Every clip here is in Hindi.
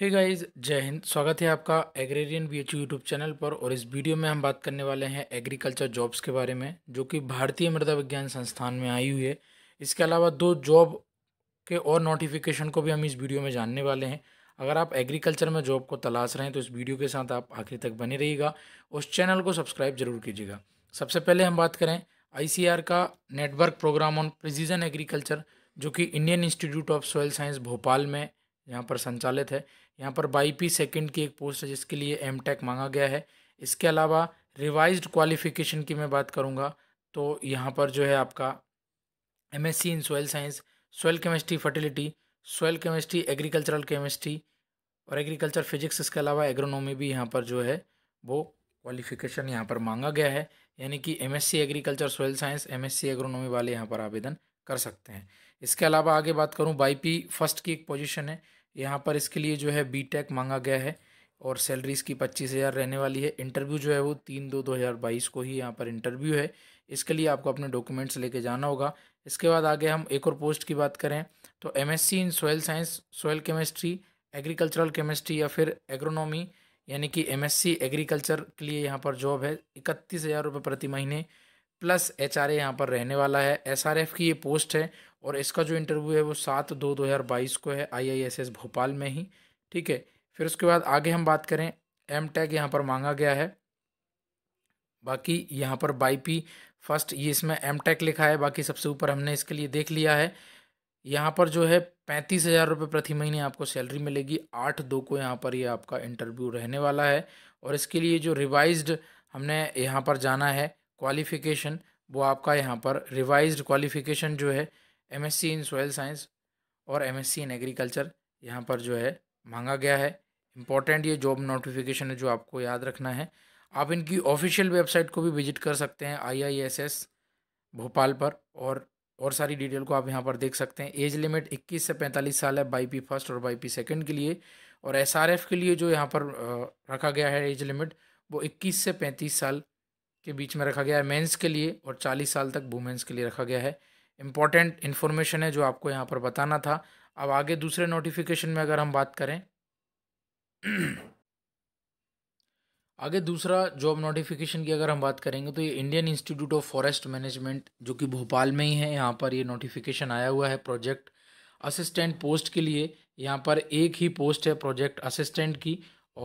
हे गाइस जय हिंद स्वागत है आपका agrarian B H YouTube channel पर और इस वीडियो में हम बात करने वाले हैं एग्रीकल्चर जॉब्स के बारे में जो कि भारतीय मृदा विज्ञान संस्थान में आई हुई है इसके अलावा दो जॉब के और नोटिफिकेशन को भी हम इस वीडियो में जानने वाले हैं अगर आप एग्रीकल्चर में जॉब को तलाश रहे हैं तो इस वीडियो के साथ आप आखिर तक बने रहिएगा उस चैनल को सब्सक्राइब जरूर कीजिएगा सबसे पहले हम बात करें आई का network programme on precision agriculture जो कि Indian Institute of Soil Science Bhopal में यहाँ पर संचालित है यहाँ पर बाई पी सेकेंड की एक पोस्ट है जिसके लिए एम टेक मांगा गया है इसके अलावा रिवाइज क्वालिफिकेशन की मैं बात करूँगा तो यहाँ पर जो है आपका M S C in soil science soil chemistry fertility soil chemistry agricultural chemistry और एग्रीकल्चर फिजिक्स इसके अलावा एग्रोनॉमी भी यहाँ पर जो है वो क्वालिफिकेशन यहाँ पर मांगा गया है यानी कि M S C agriculture soil science M S C agronomy वाले यहाँ पर आवेदन कर सकते हैं इसके अलावा आगे बात करूँ बाई पी फर्स्ट की एक पोजीशन है यहाँ पर इसके लिए जो है बी टेक मांगा गया है और सैलरी इसकी पच्चीस हज़ार रहने वाली है इंटरव्यू जो है वो तीन दो दो हज़ार बाईस को ही यहाँ पर इंटरव्यू है इसके लिए आपको अपने डॉक्यूमेंट्स लेके जाना होगा इसके बाद आगे हम एक और पोस्ट की बात करें तो MSc in soil science soil chemistry agricultural chemistry या फिर एग्रोनॉमी यानी कि एम एग्रीकल्चर के लिए यहाँ पर जॉब है इकतीस हज़ार रुपये प्रति महीने प्लस एच आर यहाँ पर रहने वाला है एस आर एफ़ की ये पोस्ट है और इसका जो इंटरव्यू है वो सात दो दो हज़ार बाईस को है आईआईएसएस भोपाल में ही ठीक है फिर उसके बाद आगे हम बात करें एम टैग यहाँ पर मांगा गया है बाकी यहाँ पर बाईपी फर्स्ट ये इसमें एम टैक लिखा है बाकी सबसे ऊपर हमने इसके लिए देख लिया है यहाँ पर जो है पैंतीस हज़ार रुपये प्रति महीने आपको सैलरी मिलेगी आठ दो को यहाँ पर ये यह आपका इंटरव्यू रहने वाला है और इसके लिए जो रिवाइज्ड हमने यहाँ पर जाना है क्वालिफिकेशन वो आपका यहाँ पर रिवाइज्ड क्वालिफिकेशन जो है M S C in soil science और M S C in agriculture यहाँ पर जो है मांगा गया है इम्पॉर्टेंट ये जॉब नोटिफिकेशन है जो आपको याद रखना है आप इनकी ऑफिशियल वेबसाइट को भी विजिट कर सकते हैं आईआईएसएस भोपाल पर और और सारी डिटेल को आप यहाँ पर देख सकते हैं एज लिमिट 21 से 45 साल है बाई पी फर्स्ट और बाई पी सेकेंड के लिए और एस के लिए जो यहाँ पर रखा गया है एज लिमिट वो 21 से 35 साल के बीच में रखा गया है मेंस के लिए और 40 साल तक वुमेंस के लिए रखा गया है इम्पॉर्टेंट इन्फॉर्मेशन है जो आपको यहाँ पर बताना था अब आगे दूसरे नोटिफिकेशन में अगर हम बात करें आगे दूसरा जॉब नोटिफिकेशन की अगर हम बात करेंगे तो ये Indian Institute of Forest Management जो कि भोपाल में ही है यहाँ पर ये नोटिफिकेशन आया हुआ है प्रोजेक्ट असिस्टेंट पोस्ट के लिए यहाँ पर एक ही पोस्ट है प्रोजेक्ट असिस्टेंट की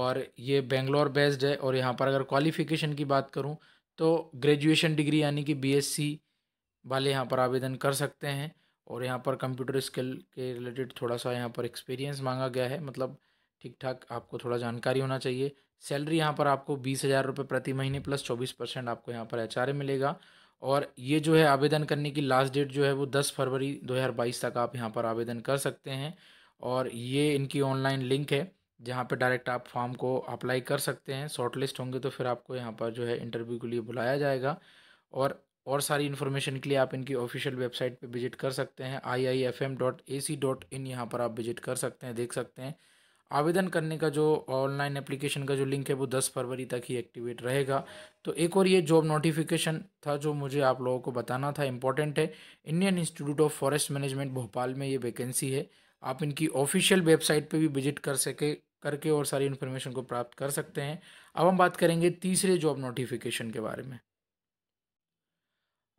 और ये बेंगलोर बेस्ड है और यहाँ पर अगर क्वालिफिकेशन की बात करूँ तो ग्रेजुएशन डिग्री यानी कि बी वाले यहाँ पर आवेदन कर सकते हैं और यहाँ पर कंप्यूटर स्किल के रिलेटेड थोड़ा सा यहाँ पर एक्सपीरियंस मांगा गया है मतलब ठीक ठाक आपको थोड़ा जानकारी होना चाहिए सैलरी यहाँ पर आपको बीस हज़ार रुपये प्रति महीने प्लस चौबीस परसेंट आपको यहाँ पर एच मिलेगा और ये जो है आवेदन करने की लास्ट डेट जो है वो दस फरवरी दो हज़ार बाईस तक आप यहाँ पर आवेदन कर सकते हैं और ये इनकी ऑनलाइन लिंक है जहाँ पर डायरेक्ट आप फॉर्म को अप्लाई कर सकते हैं शॉर्ट लिस्ट होंगे तो फिर आपको यहाँ पर जो है इंटरव्यू के लिए बुलाया जाएगा और और सारी इन्फॉर्मेशन के लिए आप इनकी ऑफिशियल वेबसाइट पे विजिट कर सकते हैं I I F M dot A C dot in यहाँ पर आप विजिट कर सकते हैं देख सकते हैं आवेदन करने का जो ऑनलाइन एप्लीकेशन का जो लिंक है वो दस फरवरी तक ही एक्टिवेट रहेगा तो एक और ये जॉब नोटिफिकेशन था जो मुझे आप लोगों को बताना था इंपॉर्टेंट है Indian Institute of Forest Management Bhopal में ये वैकेंसी है आप इनकी ऑफिशियल वेबसाइट पर भी विजिट कर सके करके और सारी इन्फॉर्मेशन को प्राप्त कर सकते हैं अब हम बात करेंगे तीसरे जॉब नोटिफिकेशन के बारे में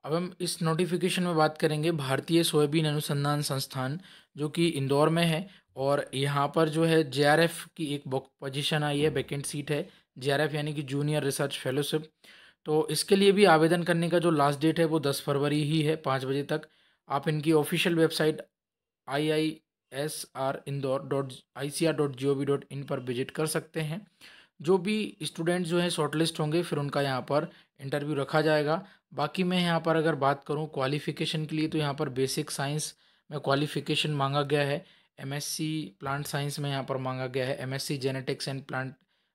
अब हम इस नोटिफिकेशन में बात करेंगे भारतीय सोयाबीन अनुसंधान संस्थान जो कि इंदौर में है और यहाँ पर जो है जे की एक पोजीशन आई है वैकेंट सीट है जे यानी कि जूनियर रिसर्च फेलोशिप तो इसके लिए भी आवेदन करने का जो लास्ट डेट है वो दस फरवरी ही है पाँच बजे तक आप इनकी official website I I S R Indore dot I C A R dot G O V dot पर विजिट कर सकते हैं जो भी स्टूडेंट जो हैं शॉर्टलिस्ट होंगे फिर उनका यहाँ पर इंटरव्यू रखा जाएगा बाकी मैं यहाँ पर अगर बात करूँ क्वालिफ़िकेशन के लिए तो यहाँ पर बेसिक साइंस में क्वालिफ़िकेशन मांगा गया है एमएससी प्लांट साइंस में यहाँ पर मांगा गया है MSc genetics and plant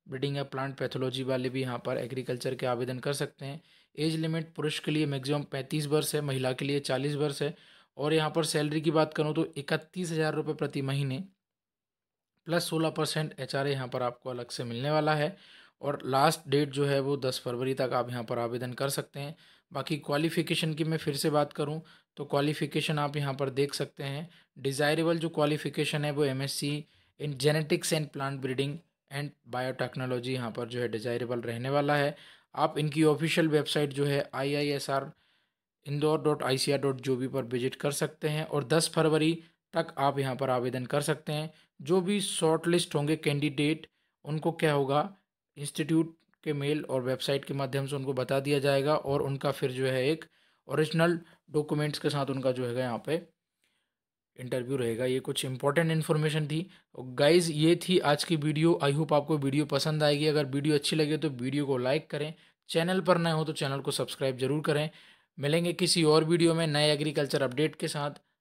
breeding या प्लांट पैथोलॉजी वाले भी यहाँ पर एग्रीकल्चर के आवेदन कर सकते हैं एज लिमिट पुरुष के लिए मैक्सिमम पैंतीस वर्ष है महिला के लिए चालीस वर्ष है और यहाँ पर सैलरी की बात करूँ तो इकतीस हज़ार रुपये प्रति महीने प्लस सोलह परसेंट एच आर यहाँ पर आपको अलग से मिलने वाला है और लास्ट डेट जो है वो दस फरवरी तक आप यहाँ पर आवेदन कर सकते हैं बाकी क्वालिफ़िकेशन की मैं फिर से बात करूँ तो क्वालिफ़िकेशन आप यहाँ पर देख सकते हैं डिज़ायरेबल जो क्वालिफ़िकेशन है वो M in genetics and plant breeding and biotechnology यहाँ पर जो है डिज़ायरेबल रहने वाला है आप इनकी ऑफिशियल वेबसाइट जो है I I S R Indore dot I C A R dot भी पर विजिट कर सकते हैं और दस फरवरी तक आप यहाँ पर आवेदन कर सकते हैं जो भी शॉर्ट लिस्ट होंगे कैंडिडेट उनको क्या होगा इंस्टीट्यूट के मेल और वेबसाइट के माध्यम से उनको बता दिया जाएगा और उनका फिर जो है एक ओरिजिनल डॉक्यूमेंट्स के साथ उनका जो है यहाँ पे इंटरव्यू रहेगा ये कुछ इंपॉर्टेंट इन्फॉर्मेशन थी गाइज ये थी आज की वीडियो आई होप आपको वीडियो पसंद आएगी अगर वीडियो अच्छी लगे तो वीडियो को लाइक करें चैनल पर नए हो तो चैनल को सब्सक्राइब जरूर करें मिलेंगे किसी और वीडियो में नए एग्रीकल्चर अपडेट के साथ